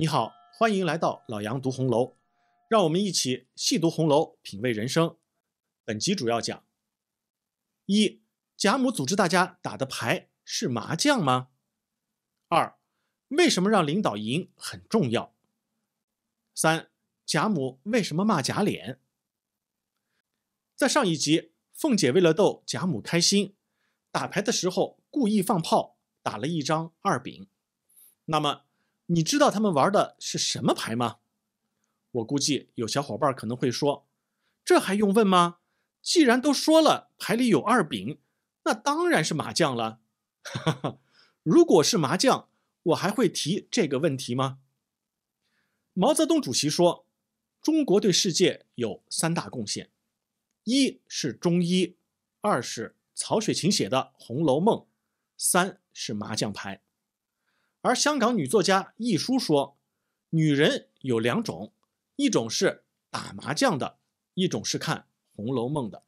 你好，欢迎来到老杨读红楼，让我们一起细读红楼，品味人生。本集主要讲：一、贾母组织大家打的牌是麻将吗？二、为什么让领导赢很重要？三、贾母为什么骂贾琏？在上一集，凤姐为了逗贾母开心，打牌的时候故意放炮，打了一张二饼，那么？你知道他们玩的是什么牌吗？我估计有小伙伴可能会说：“这还用问吗？既然都说了牌里有二饼，那当然是麻将了。”哈哈，如果是麻将，我还会提这个问题吗？毛泽东主席说：“中国对世界有三大贡献，一是中医，二是曹雪芹写的《红楼梦》，三是麻将牌。”而香港女作家亦舒说：“女人有两种，一种是打麻将的，一种是看《红楼梦》的。”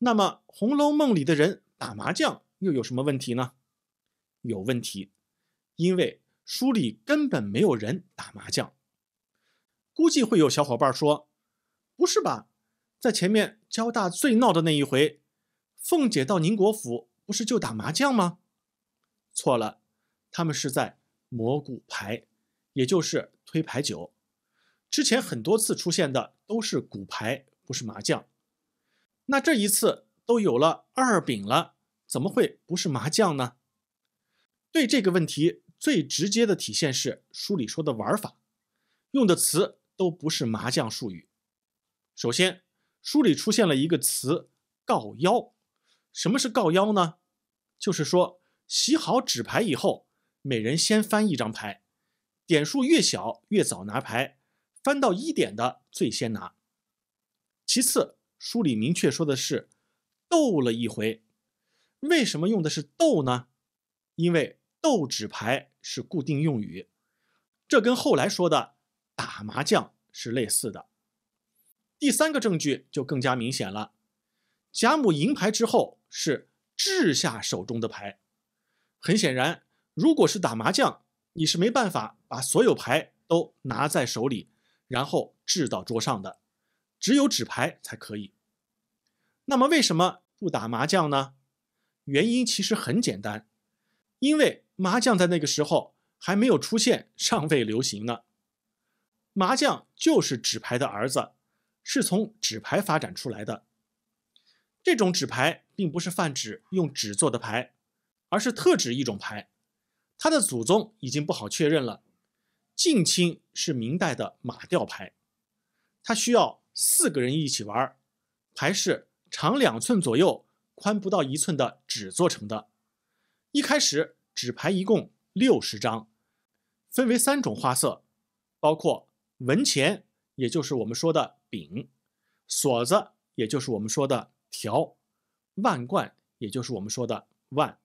那么，《红楼梦》里的人打麻将又有什么问题呢？有问题，因为书里根本没有人打麻将。估计会有小伙伴说：“不是吧，在前面交大最闹的那一回，凤姐到宁国府不是就打麻将吗？”错了。他们是在磨骨牌，也就是推牌九。之前很多次出现的都是骨牌，不是麻将。那这一次都有了二饼了，怎么会不是麻将呢？对这个问题最直接的体现是书里说的玩法，用的词都不是麻将术语。首先，书里出现了一个词“告腰”。什么是告腰呢？就是说洗好纸牌以后。每人先翻一张牌，点数越小越早拿牌，翻到一点的最先拿。其次，书里明确说的是“斗了一回”，为什么用的是“斗”呢？因为“斗纸牌”是固定用语，这跟后来说的“打麻将”是类似的。第三个证据就更加明显了：贾母赢牌之后是掷下手中的牌，很显然。如果是打麻将，你是没办法把所有牌都拿在手里，然后掷到桌上的，只有纸牌才可以。那么为什么不打麻将呢？原因其实很简单，因为麻将在那个时候还没有出现，尚未流行呢。麻将就是纸牌的儿子，是从纸牌发展出来的。这种纸牌并不是泛指用纸做的牌，而是特指一种牌。他的祖宗已经不好确认了，近亲是明代的马吊牌，它需要四个人一起玩儿，牌是长两寸左右、宽不到一寸的纸做成的，一开始纸牌一共六十张，分为三种花色，包括文钱，也就是我们说的饼，锁子，也就是我们说的条，万贯，也就是我们说的万，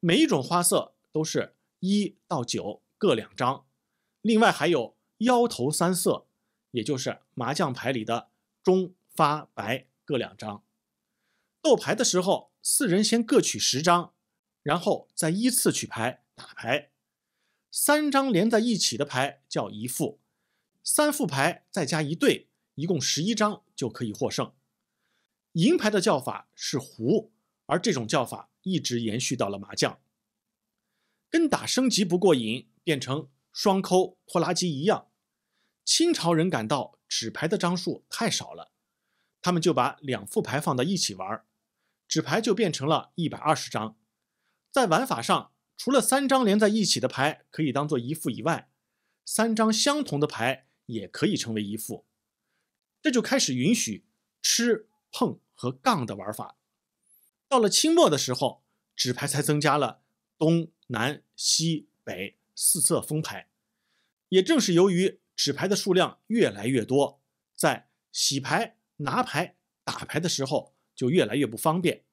每一种花色。都是一到九各两张，另外还有腰头三色，也就是麻将牌里的中发白各两张。斗牌的时候，四人先各取十张，然后再依次取牌打牌。三张连在一起的牌叫一副，三副牌再加一对，一共十一张就可以获胜。银牌的叫法是胡，而这种叫法一直延续到了麻将。跟打升级不过瘾，变成双抠拖拉机一样。清朝人感到纸牌的张数太少了，他们就把两副牌放到一起玩儿，纸牌就变成了一百二十张。在玩法上，除了三张连在一起的牌可以当做一副以外，三张相同的牌也可以成为一副。这就开始允许吃、碰和杠的玩法。到了清末的时候，纸牌才增加了东。南西北四色封牌，也正是由于纸牌的数量越来越多，在洗牌、拿牌、打牌的时候就越来越不方便，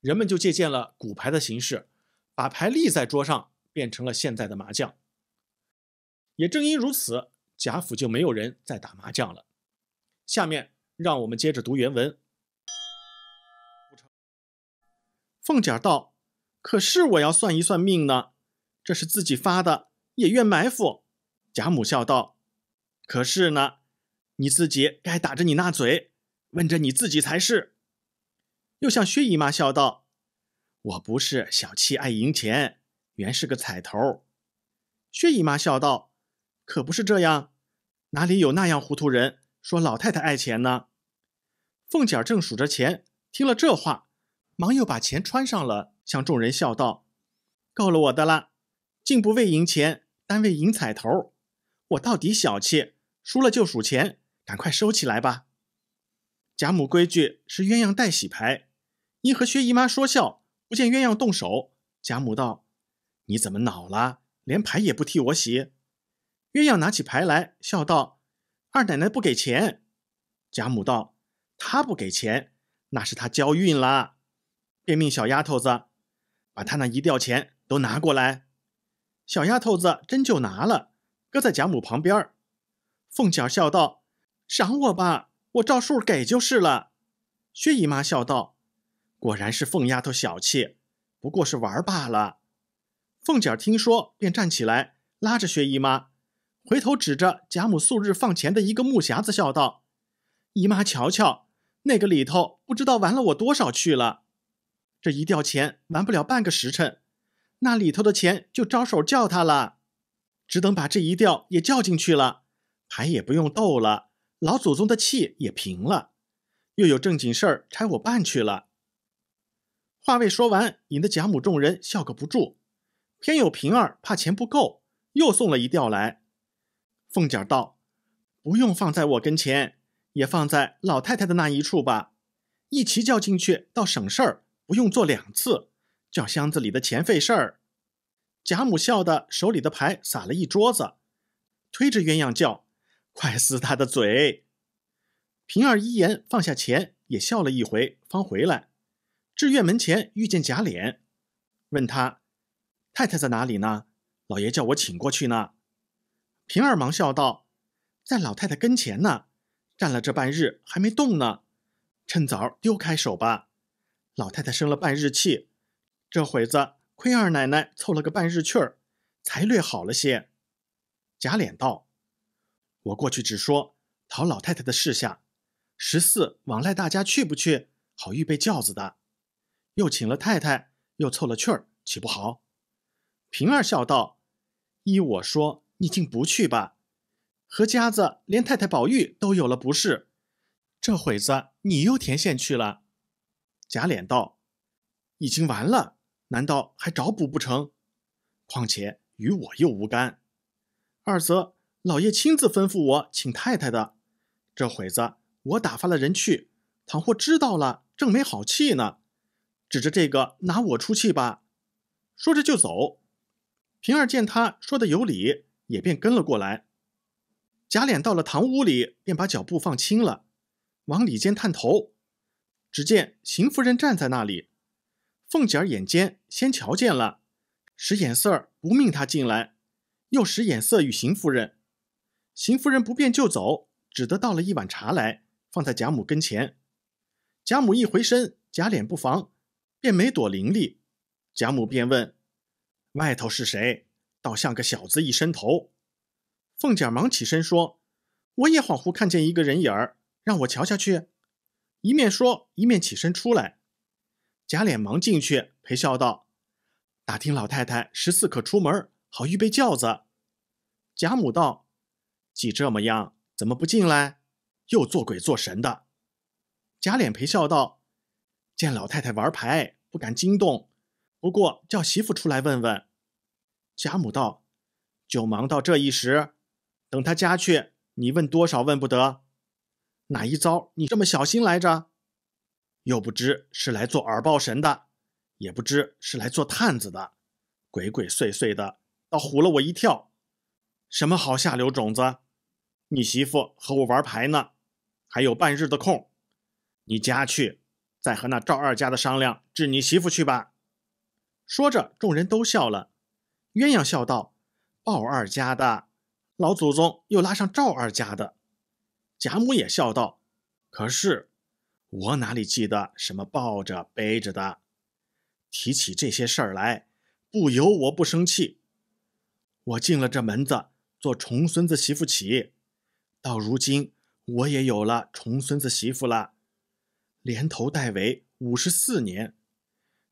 人们就借鉴了骨牌的形式，把牌立在桌上，变成了现在的麻将。也正因如此，贾府就没有人再打麻将了。下面让我们接着读原文。凤姐道。可是我要算一算命呢，这是自己发的，也怨埋伏。贾母笑道：“可是呢，你自己该打着你那嘴，问着你自己才是。”又向薛姨妈笑道：“我不是小气爱赢钱，原是个彩头。”薛姨妈笑道：“可不是这样，哪里有那样糊涂人说老太太爱钱呢？”凤姐儿正数着钱，听了这话，忙又把钱穿上了。向众人笑道：“够了我的了，竟不为赢钱，单为赢彩头。我到底小气，输了就数钱，赶快收起来吧。”贾母规矩是鸳鸯带洗牌，因和薛姨妈说笑，不见鸳鸯动手。贾母道：“你怎么恼了？连牌也不替我洗？”鸳鸯拿起牌来笑道：“二奶奶不给钱。”贾母道：“她不给钱，那是她交运了。”便命小丫头子。把他那一吊钱都拿过来，小丫头子真就拿了，搁在贾母旁边儿。凤姐儿笑道：“赏我吧，我照数给就是了。”薛姨妈笑道：“果然是凤丫头小气，不过是玩罢了。”凤姐儿听说，便站起来，拉着薛姨妈，回头指着贾母素日放钱的一个木匣子，笑道：“姨妈瞧瞧，那个里头不知道玩了我多少去了。”这一吊钱玩不了半个时辰，那里头的钱就招手叫他了，只等把这一吊也叫进去了，牌也不用斗了，老祖宗的气也平了，又有正经事儿差我办去了。话未说完，引得贾母众人笑个不住，偏有平儿怕钱不够，又送了一吊来。凤姐道：“不用放在我跟前，也放在老太太的那一处吧，一齐叫进去倒省事儿。”不用做两次，叫箱子里的钱费事儿。贾母笑的手里的牌撒了一桌子，推着鸳鸯叫：“快撕他的嘴！”平儿一言放下钱，也笑了一回，方回来。至院门前遇见贾琏，问他：“太太在哪里呢？老爷叫我请过去呢。”平儿忙笑道：“在老太太跟前呢，站了这半日还没动呢，趁早丢开手吧。”老太太生了半日气，这会子亏二奶奶凑了个半日趣儿，才略好了些。贾琏道：“我过去只说讨老太太的示下，十四往赖大家去不去，好预备轿子的。又请了太太，又凑了趣儿，岂不好？”平儿笑道：“依我说，你竟不去吧。何家子连太太、宝玉都有了，不是？这会子你又填线去了。”贾琏道：“已经完了，难道还找补不成？况且与我又无干。二则老爷亲自吩咐我请太太的，这会子我打发了人去，倘或知道了，正没好气呢。指着这个拿我出气吧。”说着就走。平儿见他说的有理，也便跟了过来。贾琏到了堂屋里，便把脚步放轻了，往里间探头。只见邢夫人站在那里，凤姐儿眼尖，先瞧见了，使眼色儿不命她进来，又使眼色与邢夫人，邢夫人不便就走，只得倒了一碗茶来，放在贾母跟前。贾母一回身，贾脸不防，便没躲灵力，贾母便问：“外头是谁？”倒像个小子一伸头。凤姐忙起身说：“我也恍惚看见一个人影儿，让我瞧下去。”一面说，一面起身出来。贾琏忙进去陪笑道：“打听老太太十四可出门，好预备轿子。”贾母道：“既这么样，怎么不进来？又做鬼做神的？”贾琏陪笑道：“见老太太玩牌，不敢惊动。不过叫媳妇出来问问。”贾母道：“就忙到这一时，等他家去，你问多少问不得。”哪一招你这么小心来着？又不知是来做耳报神的，也不知是来做探子的，鬼鬼祟祟的，倒唬了我一跳。什么好下流种子？你媳妇和我玩牌呢，还有半日的空，你家去，再和那赵二家的商量治你媳妇去吧。说着，众人都笑了。鸳鸯笑道：“鲍二家的，老祖宗又拉上赵二家的。”贾母也笑道：“可是我哪里记得什么抱着背着的？提起这些事儿来，不由我不生气。我进了这门子，做重孙子媳妇起，到如今我也有了重孙子媳妇了，连头带尾五十四年，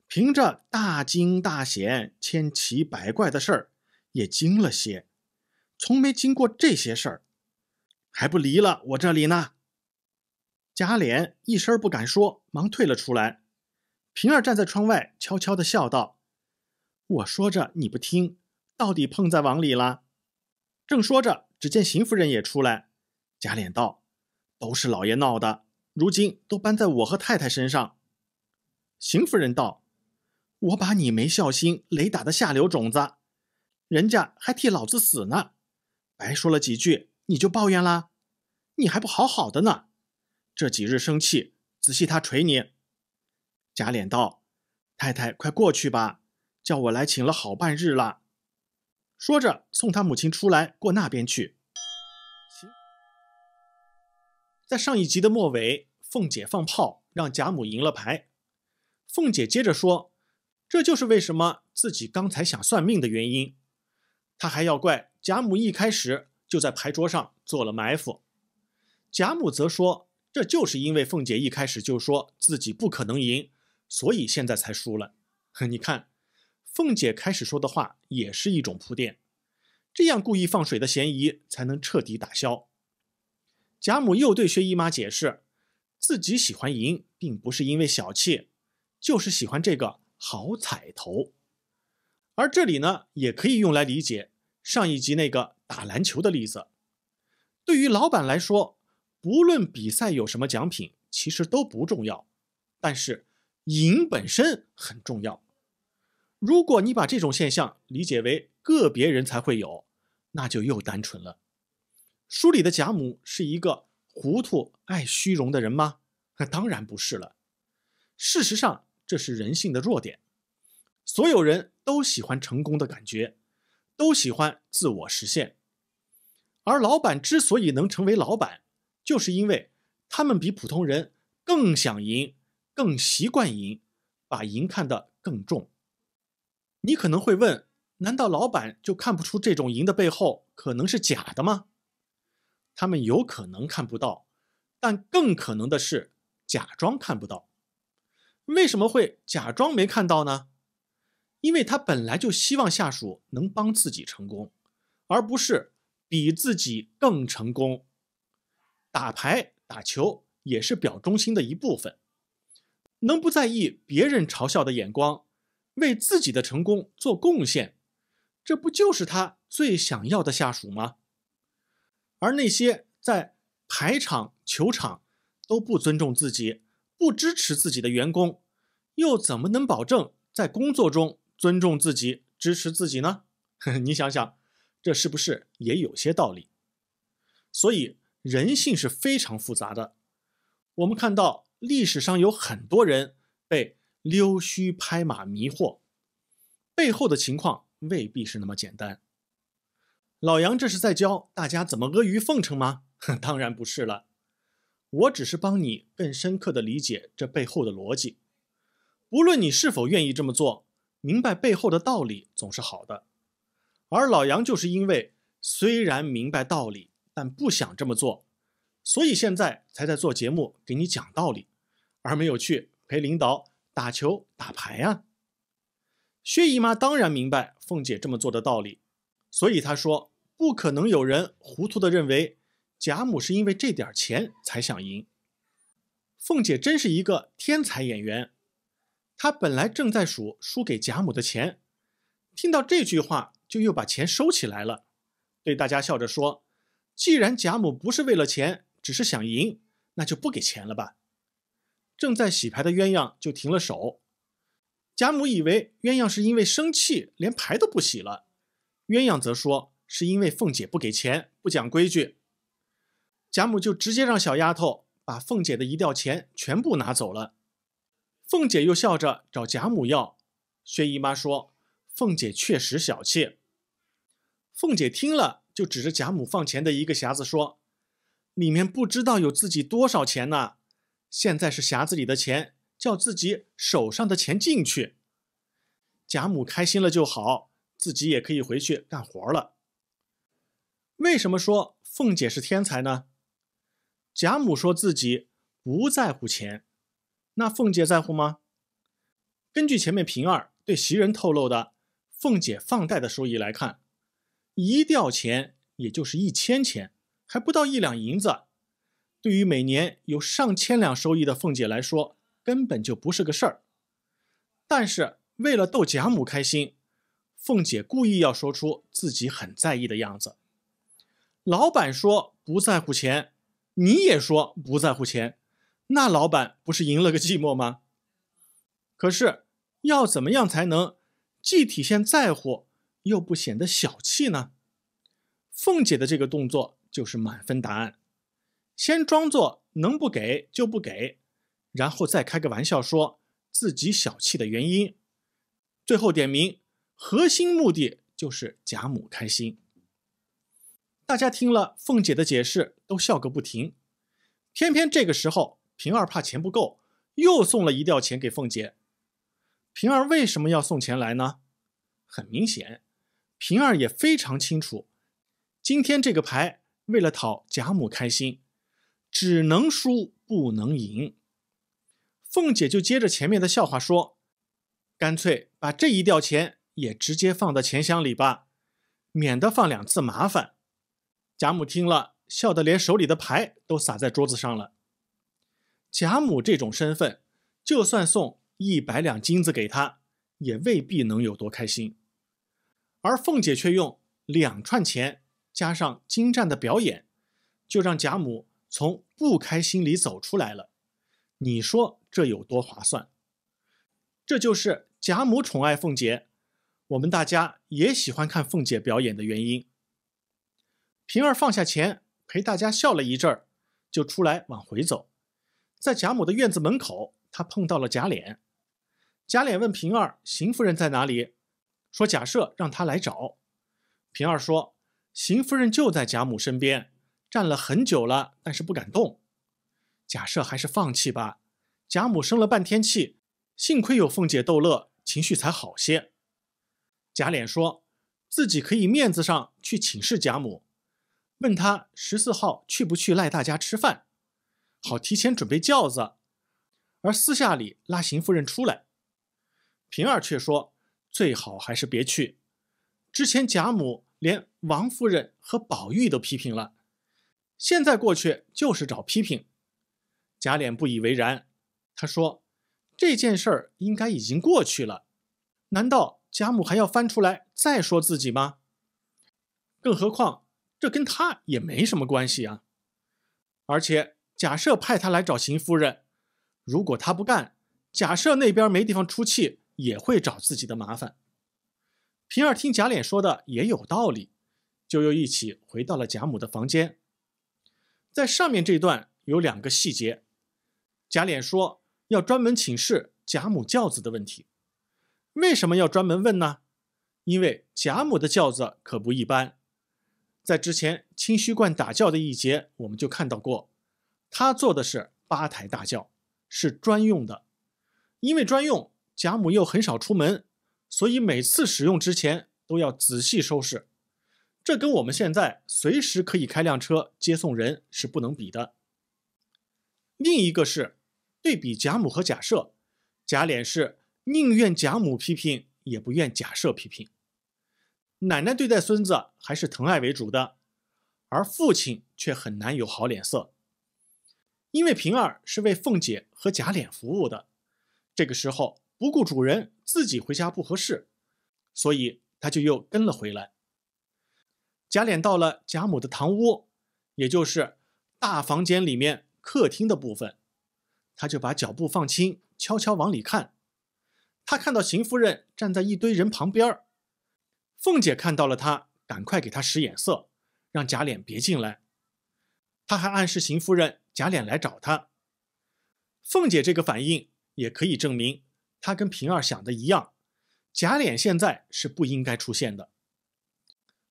凭着大惊大险、千奇百怪的事儿，也惊了些，从没经过这些事儿。”还不离了我这里呢！贾琏一声不敢说，忙退了出来。平儿站在窗外，悄悄的笑道：“我说着你不听，到底碰在网里了。”正说着，只见邢夫人也出来。贾琏道：“都是老爷闹的，如今都搬在我和太太身上。”邢夫人道：“我把你没孝心、雷打的下流种子，人家还替老子死呢，白说了几句。”你就抱怨啦，你还不好好的呢，这几日生气，仔细他捶你。贾琏道：“太太快过去吧，叫我来请了好半日了。”说着送他母亲出来过那边去。在上一集的末尾，凤姐放炮让贾母赢了牌。凤姐接着说：“这就是为什么自己刚才想算命的原因，她还要怪贾母一开始。”就在牌桌上做了埋伏，贾母则说：“这就是因为凤姐一开始就说自己不可能赢，所以现在才输了。”你看，凤姐开始说的话也是一种铺垫，这样故意放水的嫌疑才能彻底打消。贾母又对薛姨妈解释：“自己喜欢赢，并不是因为小气，就是喜欢这个好彩头。”而这里呢，也可以用来理解上一集那个。打篮球的例子，对于老板来说，不论比赛有什么奖品，其实都不重要，但是赢本身很重要。如果你把这种现象理解为个别人才会有，那就又单纯了。书里的贾母是一个糊涂爱虚荣的人吗？那当然不是了。事实上，这是人性的弱点，所有人都喜欢成功的感觉，都喜欢自我实现。而老板之所以能成为老板，就是因为他们比普通人更想赢，更习惯赢，把赢看得更重。你可能会问：难道老板就看不出这种赢的背后可能是假的吗？他们有可能看不到，但更可能的是假装看不到。为什么会假装没看到呢？因为他本来就希望下属能帮自己成功，而不是。比自己更成功，打牌打球也是表忠心的一部分。能不在意别人嘲笑的眼光，为自己的成功做贡献，这不就是他最想要的下属吗？而那些在牌场、球场都不尊重自己、不支持自己的员工，又怎么能保证在工作中尊重自己、支持自己呢？你想想。这是不是也有些道理？所以人性是非常复杂的。我们看到历史上有很多人被溜须拍马迷惑，背后的情况未必是那么简单。老杨这是在教大家怎么阿谀奉承吗？当然不是了，我只是帮你更深刻的理解这背后的逻辑。不论你是否愿意这么做，明白背后的道理总是好的。而老杨就是因为虽然明白道理，但不想这么做，所以现在才在做节目给你讲道理，而没有去陪领导打球打牌啊。薛姨妈当然明白凤姐这么做的道理，所以她说不可能有人糊涂的认为贾母是因为这点钱才想赢。凤姐真是一个天才演员，她本来正在数输给贾母的钱，听到这句话。就又把钱收起来了，对大家笑着说：“既然贾母不是为了钱，只是想赢，那就不给钱了吧。”正在洗牌的鸳鸯就停了手。贾母以为鸳鸯是因为生气，连牌都不洗了。鸳鸯则说：“是因为凤姐不给钱，不讲规矩。”贾母就直接让小丫头把凤姐的一吊钱全部拿走了。凤姐又笑着找贾母要。薛姨妈说：“凤姐确实小气。”凤姐听了，就指着贾母放钱的一个匣子说：“里面不知道有自己多少钱呢。现在是匣子里的钱叫自己手上的钱进去。贾母开心了就好，自己也可以回去干活了。”为什么说凤姐是天才呢？贾母说自己不在乎钱，那凤姐在乎吗？根据前面平儿对袭人透露的凤姐放贷的收益来看。一吊钱，也就是一千钱，还不到一两银子。对于每年有上千两收益的凤姐来说，根本就不是个事儿。但是为了逗贾母开心，凤姐故意要说出自己很在意的样子。老板说不在乎钱，你也说不在乎钱，那老板不是赢了个寂寞吗？可是要怎么样才能既体现在乎？又不显得小气呢？凤姐的这个动作就是满分答案：先装作能不给就不给，然后再开个玩笑，说自己小气的原因，最后点名核心目的就是贾母开心。大家听了凤姐的解释都笑个不停。偏偏这个时候，平儿怕钱不够，又送了一吊钱给凤姐。平儿为什么要送钱来呢？很明显。平儿也非常清楚，今天这个牌为了讨贾母开心，只能输不能赢。凤姐就接着前面的笑话说：“干脆把这一吊钱也直接放到钱箱里吧，免得放两次麻烦。”贾母听了，笑得连手里的牌都撒在桌子上了。贾母这种身份，就算送一百两金子给她，也未必能有多开心。而凤姐却用两串钱加上精湛的表演，就让贾母从不开心里走出来了。你说这有多划算？这就是贾母宠爱凤姐，我们大家也喜欢看凤姐表演的原因。平儿放下钱，陪大家笑了一阵儿，就出来往回走。在贾母的院子门口，他碰到了贾琏。贾琏问平儿：“邢夫人在哪里？”说：“假设让他来找。”平儿说：“邢夫人就在贾母身边，站了很久了，但是不敢动。假设还是放弃吧。”贾母生了半天气，幸亏有凤姐逗乐，情绪才好些。贾琏说：“自己可以面子上去请示贾母，问他十四号去不去赖大家吃饭，好提前准备轿子。而私下里拉邢夫人出来。”平儿却说。最好还是别去。之前贾母连王夫人和宝玉都批评了，现在过去就是找批评。贾琏不以为然，他说：“这件事儿应该已经过去了，难道贾母还要翻出来再说自己吗？更何况这跟他也没什么关系啊。而且假设派他来找邢夫人，如果他不干，假设那边没地方出气。”也会找自己的麻烦。平儿听贾琏说的也有道理，就又一起回到了贾母的房间。在上面这段有两个细节，贾琏说要专门请示贾母轿子的问题，为什么要专门问呢？因为贾母的轿子可不一般，在之前清虚观打轿的一节我们就看到过，他坐的是八抬大轿，是专用的，因为专用。贾母又很少出门，所以每次使用之前都要仔细收拾。这跟我们现在随时可以开辆车接送人是不能比的。另一个是对比贾母和贾赦，贾琏是宁愿贾母批评，也不愿贾赦批评。奶奶对待孙子还是疼爱为主的，而父亲却很难有好脸色，因为平儿是为凤姐和贾琏服务的，这个时候。不顾主人自己回家不合适，所以他就又跟了回来。贾琏到了贾母的堂屋，也就是大房间里面客厅的部分，他就把脚步放轻，悄悄往里看。他看到邢夫人站在一堆人旁边儿，凤姐看到了他，赶快给他使眼色，让贾琏别进来。他还暗示邢夫人贾琏来找他。凤姐这个反应也可以证明。他跟平儿想的一样，贾琏现在是不应该出现的。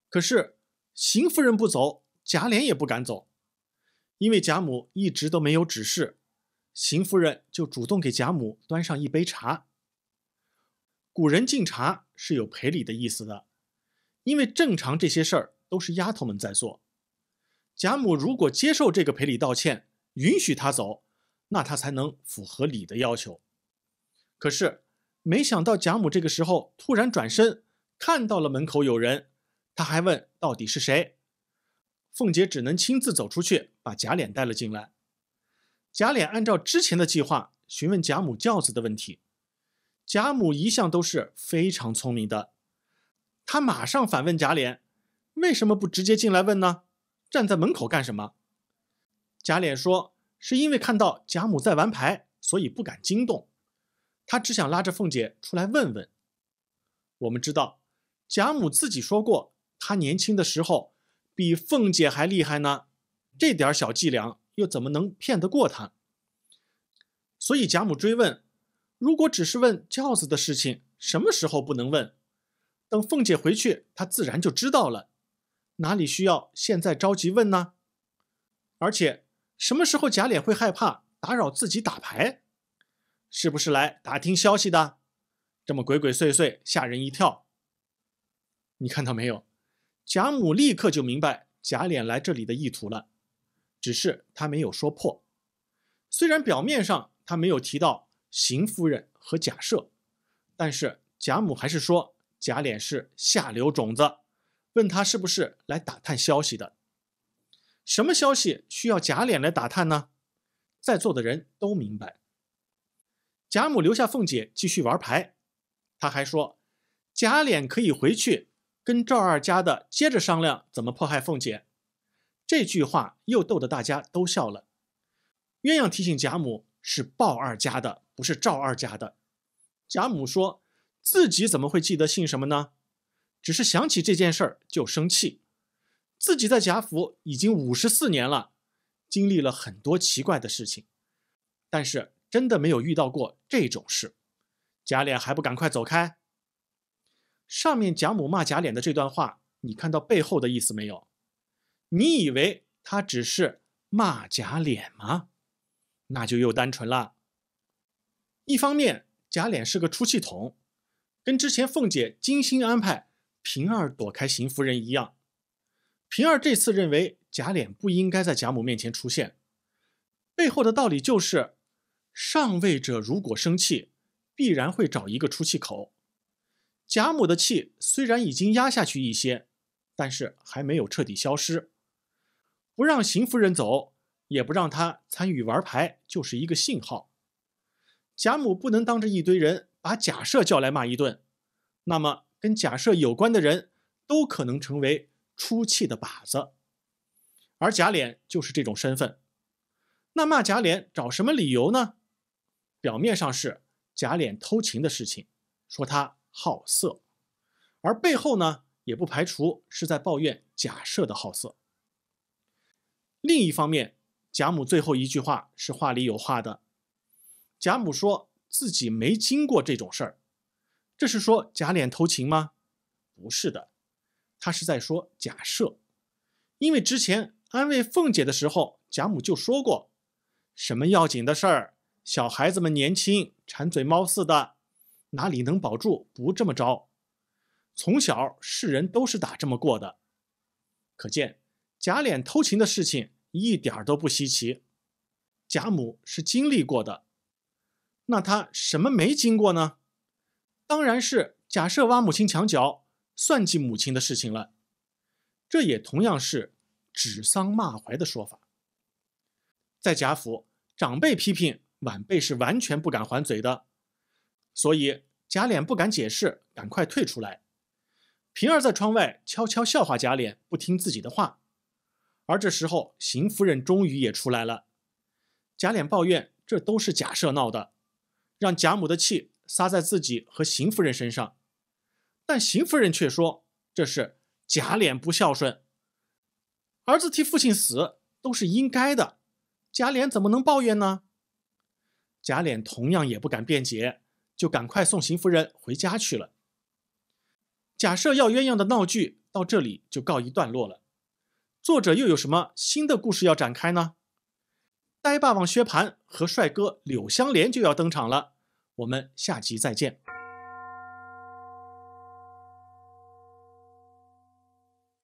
可是邢夫人不走，贾琏也不敢走，因为贾母一直都没有指示，邢夫人就主动给贾母端上一杯茶。古人敬茶是有赔礼的意思的，因为正常这些事儿都是丫头们在做，贾母如果接受这个赔礼道歉，允许他走，那他才能符合礼的要求。可是，没想到贾母这个时候突然转身，看到了门口有人，他还问到底是谁。凤姐只能亲自走出去，把贾琏带了进来。贾琏按照之前的计划，询问贾母轿子的问题。贾母一向都是非常聪明的，她马上反问贾琏：“为什么不直接进来问呢？站在门口干什么？”贾琏说：“是因为看到贾母在玩牌，所以不敢惊动。”他只想拉着凤姐出来问问。我们知道，贾母自己说过，她年轻的时候比凤姐还厉害呢。这点小伎俩又怎么能骗得过她？所以贾母追问：如果只是问轿子的事情，什么时候不能问？等凤姐回去，她自然就知道了。哪里需要现在着急问呢？而且，什么时候贾琏会害怕打扰自己打牌？是不是来打听消息的？这么鬼鬼祟祟，吓人一跳。你看到没有？贾母立刻就明白贾琏来这里的意图了，只是她没有说破。虽然表面上她没有提到邢夫人和贾赦，但是贾母还是说贾琏是下流种子，问他是不是来打探消息的。什么消息需要贾琏来打探呢？在座的人都明白。贾母留下凤姐继续玩牌，他还说贾琏可以回去跟赵二家的接着商量怎么迫害凤姐。这句话又逗得大家都笑了。鸳鸯提醒贾母是鲍二家的，不是赵二家的。贾母说自己怎么会记得姓什么呢？只是想起这件事儿就生气。自己在贾府已经五十四年了，经历了很多奇怪的事情，但是。真的没有遇到过这种事，贾琏还不赶快走开！上面贾母骂贾琏的这段话，你看到背后的意思没有？你以为他只是骂贾琏吗？那就又单纯了。一方面，贾琏是个出气筒，跟之前凤姐精心安排平儿躲开邢夫人一样，平儿这次认为贾琏不应该在贾母面前出现，背后的道理就是。上位者如果生气，必然会找一个出气口。贾母的气虽然已经压下去一些，但是还没有彻底消失。不让邢夫人走，也不让她参与玩牌，就是一个信号。贾母不能当着一堆人把贾赦叫来骂一顿，那么跟贾赦有关的人都可能成为出气的靶子。而贾琏就是这种身份，那骂贾琏找什么理由呢？表面上是贾琏偷情的事情，说他好色，而背后呢也不排除是在抱怨贾赦的好色。另一方面，贾母最后一句话是话里有话的。贾母说自己没经过这种事儿，这是说贾琏偷情吗？不是的，他是在说贾赦，因为之前安慰凤姐的时候，贾母就说过什么要紧的事儿。小孩子们年轻，馋嘴猫似的，哪里能保住不这么着？从小世人都是打这么过的，可见贾琏偷情的事情一点儿都不稀奇。贾母是经历过的，那他什么没经过呢？当然是假设挖母亲墙角、算计母亲的事情了。这也同样是指桑骂槐的说法，在贾府长辈批评。晚辈是完全不敢还嘴的，所以贾琏不敢解释，赶快退出来。平儿在窗外悄悄笑话贾琏不听自己的话。而这时候，邢夫人终于也出来了。贾琏抱怨这都是假设闹的，让贾母的气撒在自己和邢夫人身上。但邢夫人却说这是贾琏不孝顺，儿子替父亲死都是应该的，贾琏怎么能抱怨呢？贾琏同样也不敢辩解，就赶快送邢夫人回家去了。假设要鸳鸯的闹剧到这里就告一段落了，作者又有什么新的故事要展开呢？呆霸王薛蟠和帅哥柳湘莲就要登场了，我们下集再见。